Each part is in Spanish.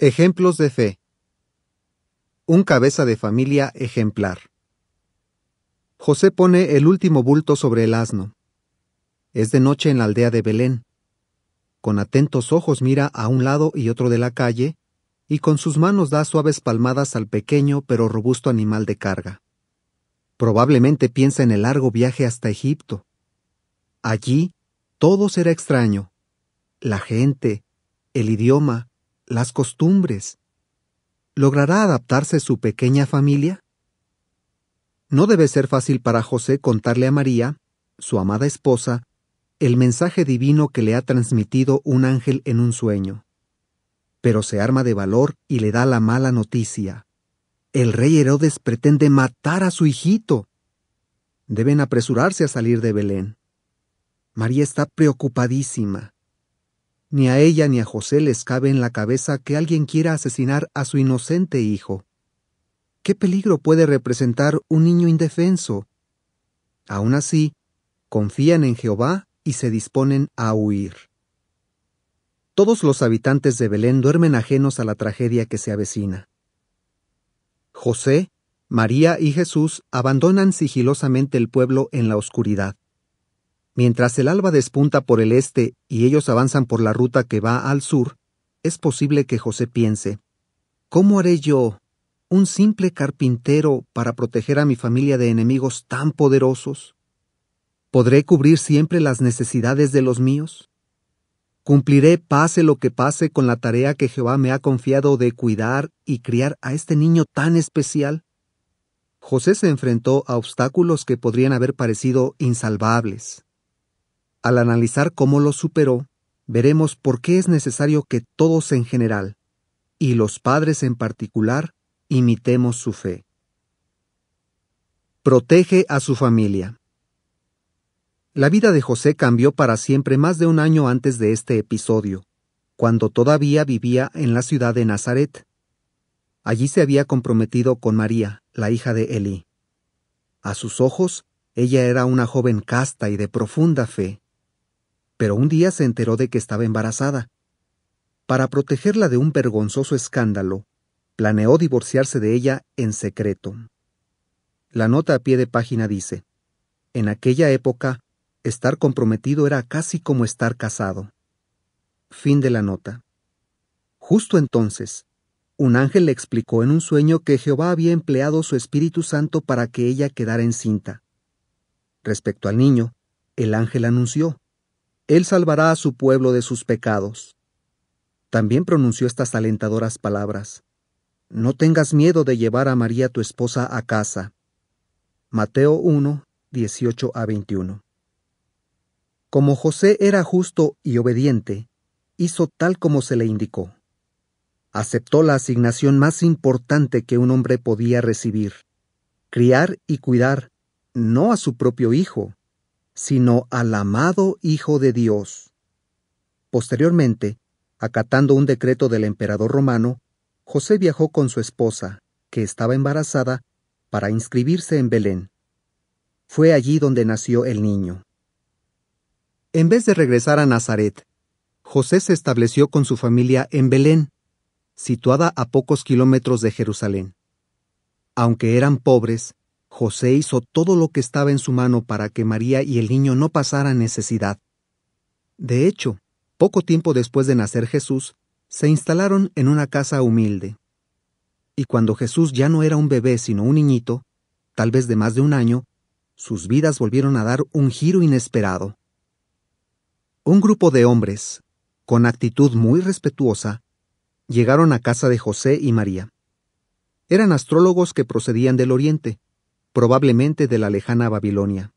Ejemplos de fe. Un cabeza de familia ejemplar. José pone el último bulto sobre el asno. Es de noche en la aldea de Belén. Con atentos ojos mira a un lado y otro de la calle, y con sus manos da suaves palmadas al pequeño pero robusto animal de carga. Probablemente piensa en el largo viaje hasta Egipto. Allí todo será extraño. La gente, el idioma, las costumbres. ¿Logrará adaptarse su pequeña familia? No debe ser fácil para José contarle a María, su amada esposa, el mensaje divino que le ha transmitido un ángel en un sueño. Pero se arma de valor y le da la mala noticia. El rey Herodes pretende matar a su hijito. Deben apresurarse a salir de Belén. María está preocupadísima. Ni a ella ni a José les cabe en la cabeza que alguien quiera asesinar a su inocente hijo. ¿Qué peligro puede representar un niño indefenso? Aún así, confían en Jehová y se disponen a huir. Todos los habitantes de Belén duermen ajenos a la tragedia que se avecina. José, María y Jesús abandonan sigilosamente el pueblo en la oscuridad. Mientras el alba despunta por el este y ellos avanzan por la ruta que va al sur, es posible que José piense, ¿cómo haré yo, un simple carpintero, para proteger a mi familia de enemigos tan poderosos? ¿Podré cubrir siempre las necesidades de los míos? Cumpliré pase lo que pase con la tarea que Jehová me ha confiado de cuidar y criar a este niño tan especial. José se enfrentó a obstáculos que podrían haber parecido insalvables. Al analizar cómo lo superó, veremos por qué es necesario que todos en general, y los padres en particular, imitemos su fe. Protege a su familia. La vida de José cambió para siempre más de un año antes de este episodio, cuando todavía vivía en la ciudad de Nazaret. Allí se había comprometido con María, la hija de Elí. A sus ojos, ella era una joven casta y de profunda fe pero un día se enteró de que estaba embarazada. Para protegerla de un vergonzoso escándalo, planeó divorciarse de ella en secreto. La nota a pie de página dice, En aquella época, estar comprometido era casi como estar casado. Fin de la nota. Justo entonces, un ángel le explicó en un sueño que Jehová había empleado su Espíritu Santo para que ella quedara encinta. Respecto al niño, el ángel anunció, él salvará a su pueblo de sus pecados. También pronunció estas alentadoras palabras. No tengas miedo de llevar a María tu esposa a casa. Mateo 1, 18 a 21. Como José era justo y obediente, hizo tal como se le indicó. Aceptó la asignación más importante que un hombre podía recibir, criar y cuidar, no a su propio hijo, sino al amado Hijo de Dios. Posteriormente, acatando un decreto del emperador romano, José viajó con su esposa, que estaba embarazada, para inscribirse en Belén. Fue allí donde nació el niño. En vez de regresar a Nazaret, José se estableció con su familia en Belén, situada a pocos kilómetros de Jerusalén. Aunque eran pobres, José hizo todo lo que estaba en su mano para que María y el niño no pasaran necesidad. De hecho, poco tiempo después de nacer Jesús, se instalaron en una casa humilde. Y cuando Jesús ya no era un bebé sino un niñito, tal vez de más de un año, sus vidas volvieron a dar un giro inesperado. Un grupo de hombres, con actitud muy respetuosa, llegaron a casa de José y María. Eran astrólogos que procedían del Oriente, probablemente de la lejana Babilonia.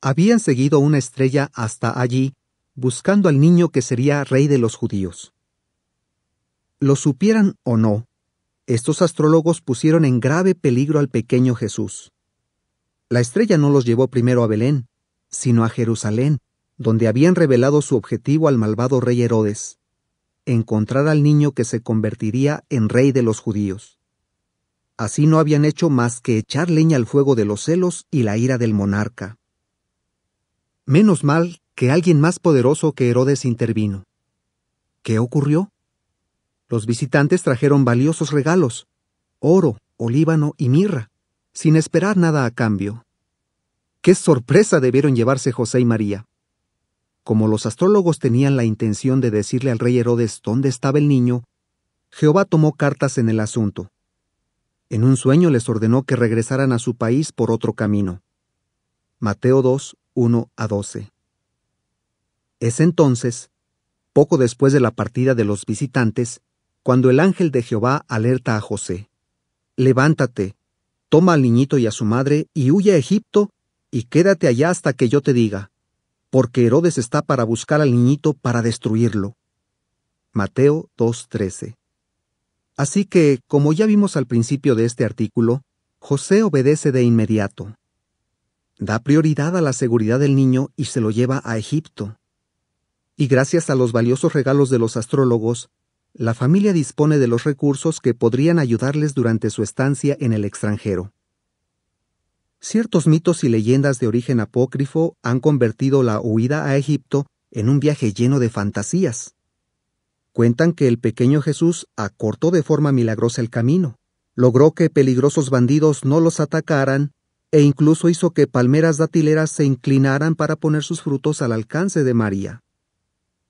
Habían seguido una estrella hasta allí, buscando al niño que sería rey de los judíos. Lo supieran o no, estos astrólogos pusieron en grave peligro al pequeño Jesús. La estrella no los llevó primero a Belén, sino a Jerusalén, donde habían revelado su objetivo al malvado rey Herodes, encontrar al niño que se convertiría en rey de los judíos. Así no habían hecho más que echar leña al fuego de los celos y la ira del monarca. Menos mal que alguien más poderoso que Herodes intervino. ¿Qué ocurrió? Los visitantes trajeron valiosos regalos, oro, olíbano y mirra, sin esperar nada a cambio. ¡Qué sorpresa debieron llevarse José y María! Como los astrólogos tenían la intención de decirle al rey Herodes dónde estaba el niño, Jehová tomó cartas en el asunto. En un sueño les ordenó que regresaran a su país por otro camino. Mateo 2, 1 a 12. Es entonces, poco después de la partida de los visitantes, cuando el ángel de Jehová alerta a José. Levántate, toma al niñito y a su madre y huye a Egipto y quédate allá hasta que yo te diga, porque Herodes está para buscar al niñito para destruirlo. Mateo 13. Así que, como ya vimos al principio de este artículo, José obedece de inmediato. Da prioridad a la seguridad del niño y se lo lleva a Egipto. Y gracias a los valiosos regalos de los astrólogos, la familia dispone de los recursos que podrían ayudarles durante su estancia en el extranjero. Ciertos mitos y leyendas de origen apócrifo han convertido la huida a Egipto en un viaje lleno de fantasías. Cuentan que el pequeño Jesús acortó de forma milagrosa el camino, logró que peligrosos bandidos no los atacaran e incluso hizo que palmeras datileras se inclinaran para poner sus frutos al alcance de María.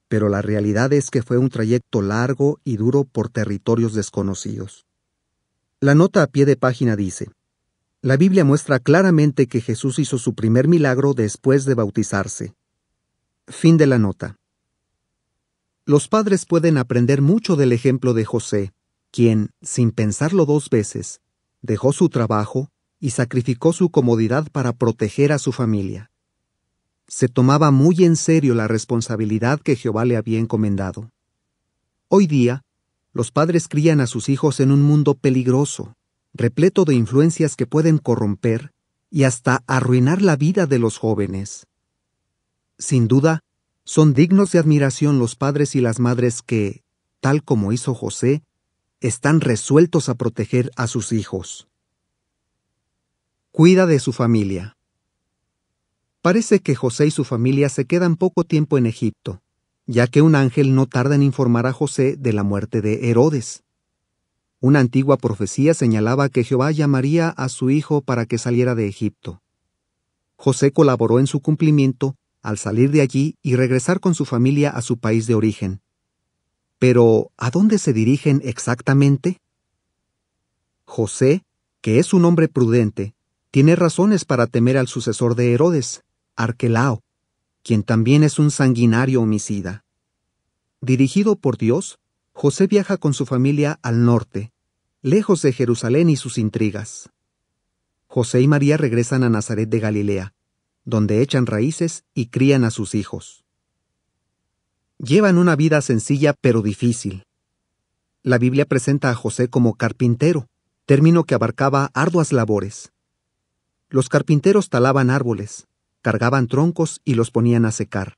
Pero la realidad es que fue un trayecto largo y duro por territorios desconocidos. La nota a pie de página dice, La Biblia muestra claramente que Jesús hizo su primer milagro después de bautizarse. Fin de la nota. Los padres pueden aprender mucho del ejemplo de José, quien, sin pensarlo dos veces, dejó su trabajo y sacrificó su comodidad para proteger a su familia. Se tomaba muy en serio la responsabilidad que Jehová le había encomendado. Hoy día, los padres crían a sus hijos en un mundo peligroso, repleto de influencias que pueden corromper y hasta arruinar la vida de los jóvenes. Sin duda, son dignos de admiración los padres y las madres que, tal como hizo José, están resueltos a proteger a sus hijos. Cuida de su familia. Parece que José y su familia se quedan poco tiempo en Egipto, ya que un ángel no tarda en informar a José de la muerte de Herodes. Una antigua profecía señalaba que Jehová llamaría a su hijo para que saliera de Egipto. José colaboró en su cumplimiento al salir de allí y regresar con su familia a su país de origen. Pero, ¿a dónde se dirigen exactamente? José, que es un hombre prudente, tiene razones para temer al sucesor de Herodes, Arquelao, quien también es un sanguinario homicida. Dirigido por Dios, José viaja con su familia al norte, lejos de Jerusalén y sus intrigas. José y María regresan a Nazaret de Galilea, donde echan raíces y crían a sus hijos. Llevan una vida sencilla pero difícil. La Biblia presenta a José como carpintero, término que abarcaba arduas labores. Los carpinteros talaban árboles, cargaban troncos y los ponían a secar.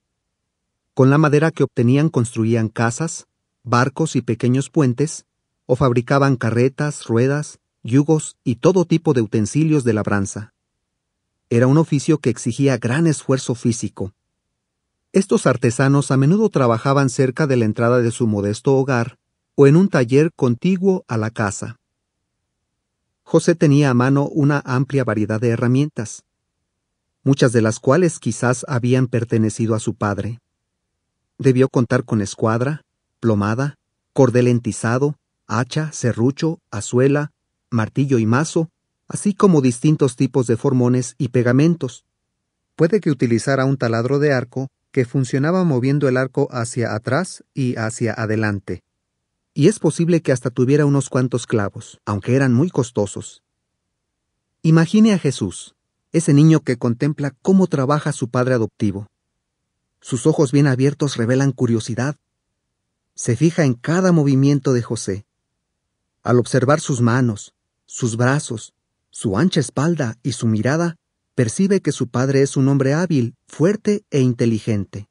Con la madera que obtenían construían casas, barcos y pequeños puentes, o fabricaban carretas, ruedas, yugos y todo tipo de utensilios de labranza. Era un oficio que exigía gran esfuerzo físico. Estos artesanos a menudo trabajaban cerca de la entrada de su modesto hogar o en un taller contiguo a la casa. José tenía a mano una amplia variedad de herramientas, muchas de las cuales quizás habían pertenecido a su padre. Debió contar con escuadra, plomada, cordel entizado, hacha, serrucho, azuela, martillo y mazo, así como distintos tipos de formones y pegamentos. Puede que utilizara un taladro de arco que funcionaba moviendo el arco hacia atrás y hacia adelante. Y es posible que hasta tuviera unos cuantos clavos, aunque eran muy costosos. Imagine a Jesús, ese niño que contempla cómo trabaja su padre adoptivo. Sus ojos bien abiertos revelan curiosidad. Se fija en cada movimiento de José. Al observar sus manos, sus brazos, su ancha espalda y su mirada, percibe que su padre es un hombre hábil, fuerte e inteligente.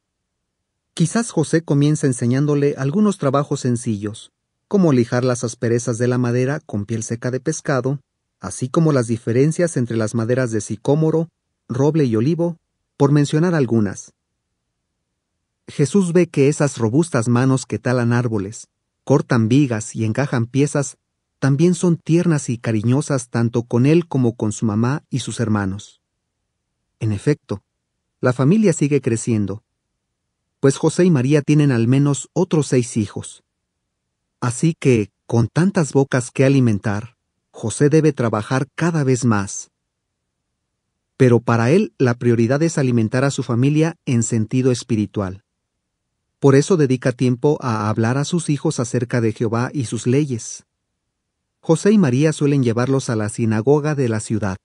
Quizás José comienza enseñándole algunos trabajos sencillos, como lijar las asperezas de la madera con piel seca de pescado, así como las diferencias entre las maderas de sicómoro, roble y olivo, por mencionar algunas. Jesús ve que esas robustas manos que talan árboles, cortan vigas y encajan piezas también son tiernas y cariñosas tanto con él como con su mamá y sus hermanos. En efecto, la familia sigue creciendo, pues José y María tienen al menos otros seis hijos. Así que, con tantas bocas que alimentar, José debe trabajar cada vez más. Pero para él la prioridad es alimentar a su familia en sentido espiritual. Por eso dedica tiempo a hablar a sus hijos acerca de Jehová y sus leyes, José y María suelen llevarlos a la sinagoga de la ciudad,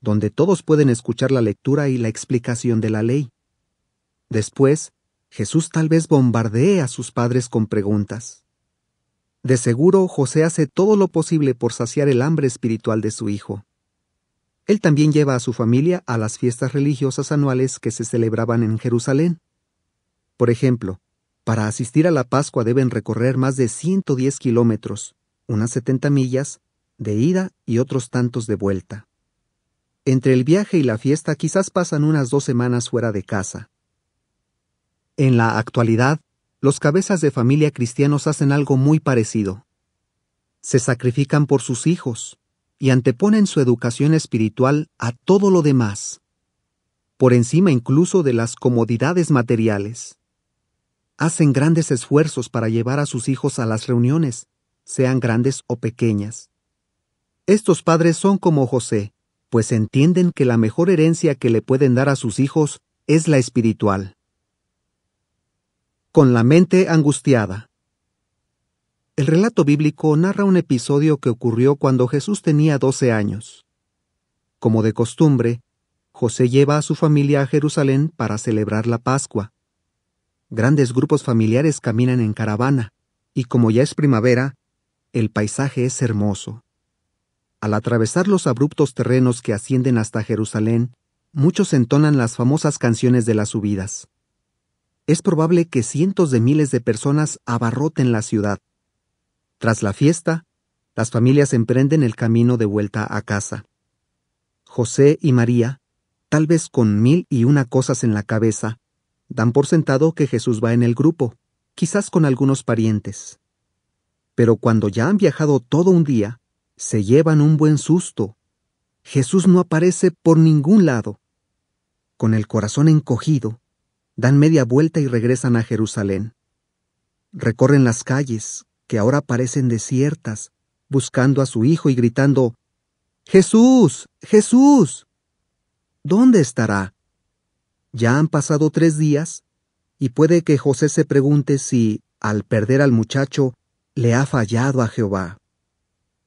donde todos pueden escuchar la lectura y la explicación de la ley. Después, Jesús tal vez bombardee a sus padres con preguntas. De seguro, José hace todo lo posible por saciar el hambre espiritual de su hijo. Él también lleva a su familia a las fiestas religiosas anuales que se celebraban en Jerusalén. Por ejemplo, para asistir a la Pascua deben recorrer más de 110 kilómetros, unas 70 millas, de ida y otros tantos de vuelta. Entre el viaje y la fiesta quizás pasan unas dos semanas fuera de casa. En la actualidad, los cabezas de familia cristianos hacen algo muy parecido. Se sacrifican por sus hijos y anteponen su educación espiritual a todo lo demás, por encima incluso de las comodidades materiales. Hacen grandes esfuerzos para llevar a sus hijos a las reuniones, sean grandes o pequeñas. Estos padres son como José, pues entienden que la mejor herencia que le pueden dar a sus hijos es la espiritual. Con la mente angustiada. El relato bíblico narra un episodio que ocurrió cuando Jesús tenía 12 años. Como de costumbre, José lleva a su familia a Jerusalén para celebrar la Pascua. Grandes grupos familiares caminan en caravana, y como ya es primavera, el paisaje es hermoso. Al atravesar los abruptos terrenos que ascienden hasta Jerusalén, muchos entonan las famosas canciones de las subidas. Es probable que cientos de miles de personas abarroten la ciudad. Tras la fiesta, las familias emprenden el camino de vuelta a casa. José y María, tal vez con mil y una cosas en la cabeza, dan por sentado que Jesús va en el grupo, quizás con algunos parientes pero cuando ya han viajado todo un día, se llevan un buen susto. Jesús no aparece por ningún lado. Con el corazón encogido, dan media vuelta y regresan a Jerusalén. Recorren las calles, que ahora parecen desiertas, buscando a su hijo y gritando, Jesús, Jesús. ¿Dónde estará? Ya han pasado tres días, y puede que José se pregunte si, al perder al muchacho, le ha fallado a Jehová.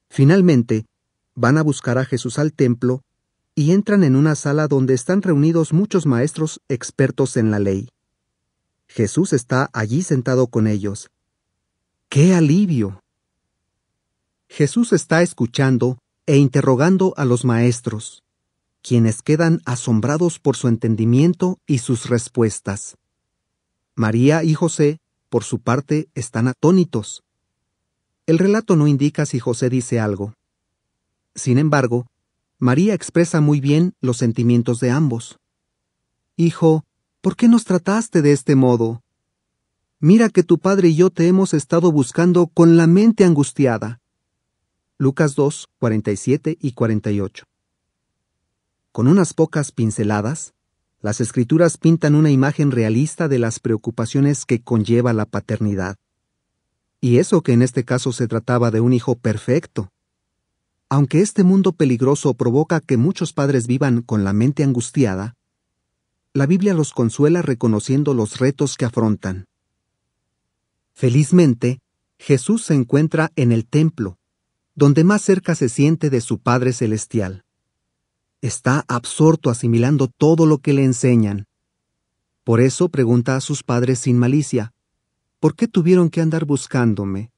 Finalmente, van a buscar a Jesús al templo y entran en una sala donde están reunidos muchos maestros expertos en la ley. Jesús está allí sentado con ellos. ¡Qué alivio! Jesús está escuchando e interrogando a los maestros, quienes quedan asombrados por su entendimiento y sus respuestas. María y José, por su parte, están atónitos. El relato no indica si José dice algo. Sin embargo, María expresa muy bien los sentimientos de ambos. Hijo, ¿por qué nos trataste de este modo? Mira que tu padre y yo te hemos estado buscando con la mente angustiada. Lucas 2, 47 y 48. Con unas pocas pinceladas, las escrituras pintan una imagen realista de las preocupaciones que conlleva la paternidad y eso que en este caso se trataba de un hijo perfecto. Aunque este mundo peligroso provoca que muchos padres vivan con la mente angustiada, la Biblia los consuela reconociendo los retos que afrontan. Felizmente, Jesús se encuentra en el templo, donde más cerca se siente de su Padre Celestial. Está absorto asimilando todo lo que le enseñan. Por eso pregunta a sus padres sin malicia, ¿Por qué tuvieron que andar buscándome?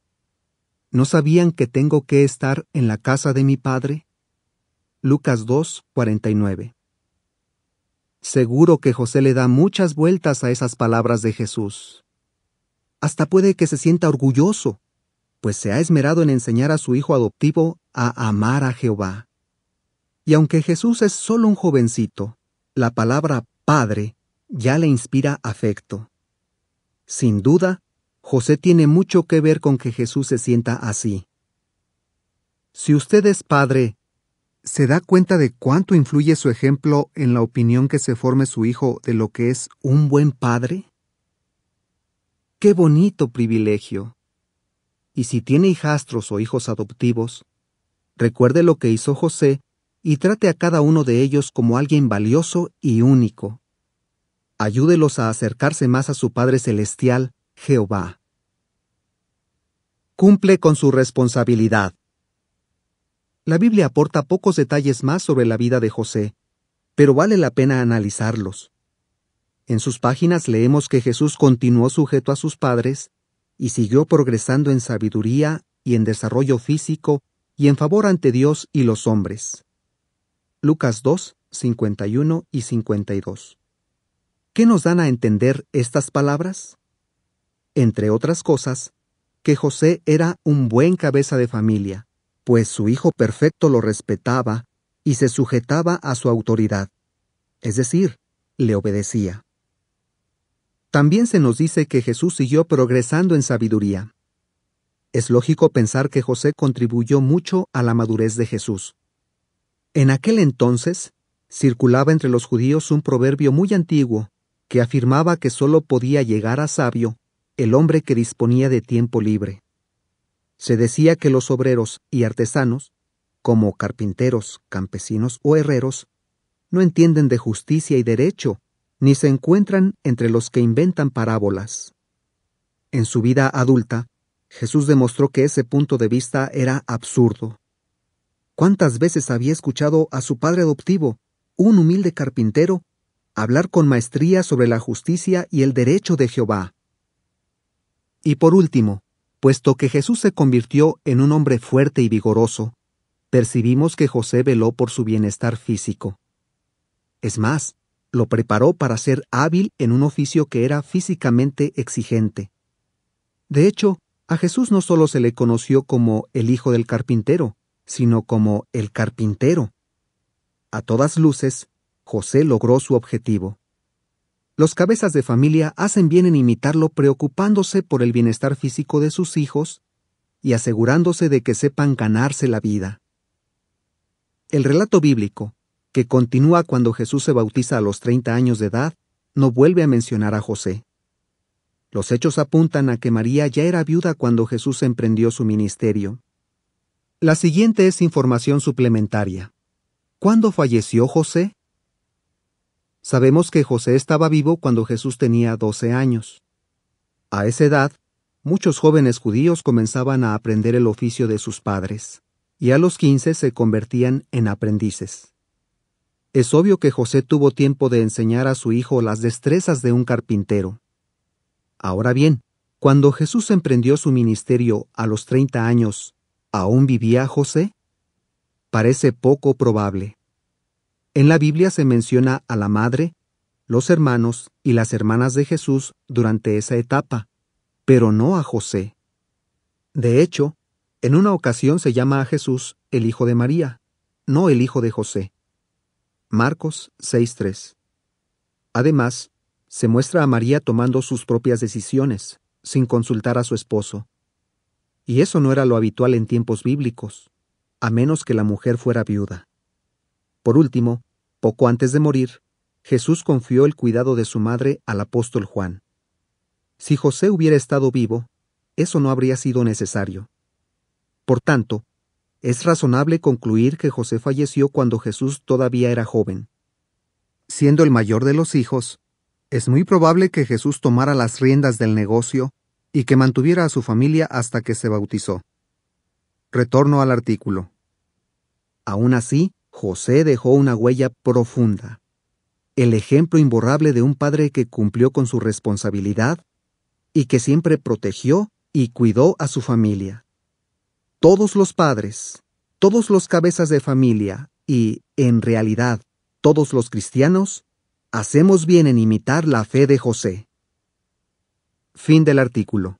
¿No sabían que tengo que estar en la casa de mi padre? Lucas 2, 49. Seguro que José le da muchas vueltas a esas palabras de Jesús. Hasta puede que se sienta orgulloso, pues se ha esmerado en enseñar a su hijo adoptivo a amar a Jehová. Y aunque Jesús es solo un jovencito, la palabra Padre ya le inspira afecto. Sin duda, José tiene mucho que ver con que Jesús se sienta así. Si usted es padre, ¿se da cuenta de cuánto influye su ejemplo en la opinión que se forme su hijo de lo que es un buen padre? ¡Qué bonito privilegio! Y si tiene hijastros o hijos adoptivos, recuerde lo que hizo José y trate a cada uno de ellos como alguien valioso y único. Ayúdelos a acercarse más a su Padre Celestial Jehová. Cumple con su responsabilidad. La Biblia aporta pocos detalles más sobre la vida de José, pero vale la pena analizarlos. En sus páginas leemos que Jesús continuó sujeto a sus padres y siguió progresando en sabiduría y en desarrollo físico y en favor ante Dios y los hombres. Lucas 2, 51 y 52. ¿Qué nos dan a entender estas palabras? entre otras cosas, que José era un buen cabeza de familia, pues su hijo perfecto lo respetaba y se sujetaba a su autoridad, es decir, le obedecía. También se nos dice que Jesús siguió progresando en sabiduría. Es lógico pensar que José contribuyó mucho a la madurez de Jesús. En aquel entonces, circulaba entre los judíos un proverbio muy antiguo que afirmaba que sólo podía llegar a sabio el hombre que disponía de tiempo libre. Se decía que los obreros y artesanos, como carpinteros, campesinos o herreros, no entienden de justicia y derecho, ni se encuentran entre los que inventan parábolas. En su vida adulta, Jesús demostró que ese punto de vista era absurdo. ¿Cuántas veces había escuchado a su padre adoptivo, un humilde carpintero, hablar con maestría sobre la justicia y el derecho de Jehová? Y por último, puesto que Jesús se convirtió en un hombre fuerte y vigoroso, percibimos que José veló por su bienestar físico. Es más, lo preparó para ser hábil en un oficio que era físicamente exigente. De hecho, a Jesús no solo se le conoció como el hijo del carpintero, sino como el carpintero. A todas luces, José logró su objetivo. Los cabezas de familia hacen bien en imitarlo preocupándose por el bienestar físico de sus hijos y asegurándose de que sepan ganarse la vida. El relato bíblico, que continúa cuando Jesús se bautiza a los 30 años de edad, no vuelve a mencionar a José. Los hechos apuntan a que María ya era viuda cuando Jesús emprendió su ministerio. La siguiente es información suplementaria. ¿Cuándo falleció José? Sabemos que José estaba vivo cuando Jesús tenía 12 años. A esa edad, muchos jóvenes judíos comenzaban a aprender el oficio de sus padres, y a los 15 se convertían en aprendices. Es obvio que José tuvo tiempo de enseñar a su hijo las destrezas de un carpintero. Ahora bien, cuando Jesús emprendió su ministerio a los 30 años, ¿aún vivía José? Parece poco probable. En la Biblia se menciona a la madre, los hermanos y las hermanas de Jesús durante esa etapa, pero no a José. De hecho, en una ocasión se llama a Jesús el Hijo de María, no el Hijo de José. Marcos 6.3. Además, se muestra a María tomando sus propias decisiones, sin consultar a su esposo. Y eso no era lo habitual en tiempos bíblicos, a menos que la mujer fuera viuda. Por último, poco antes de morir, Jesús confió el cuidado de su madre al apóstol Juan. Si José hubiera estado vivo, eso no habría sido necesario. Por tanto, es razonable concluir que José falleció cuando Jesús todavía era joven. Siendo el mayor de los hijos, es muy probable que Jesús tomara las riendas del negocio y que mantuviera a su familia hasta que se bautizó. Retorno al artículo. Aún así, José dejó una huella profunda, el ejemplo imborrable de un padre que cumplió con su responsabilidad y que siempre protegió y cuidó a su familia. Todos los padres, todos los cabezas de familia y, en realidad, todos los cristianos, hacemos bien en imitar la fe de José. Fin del artículo.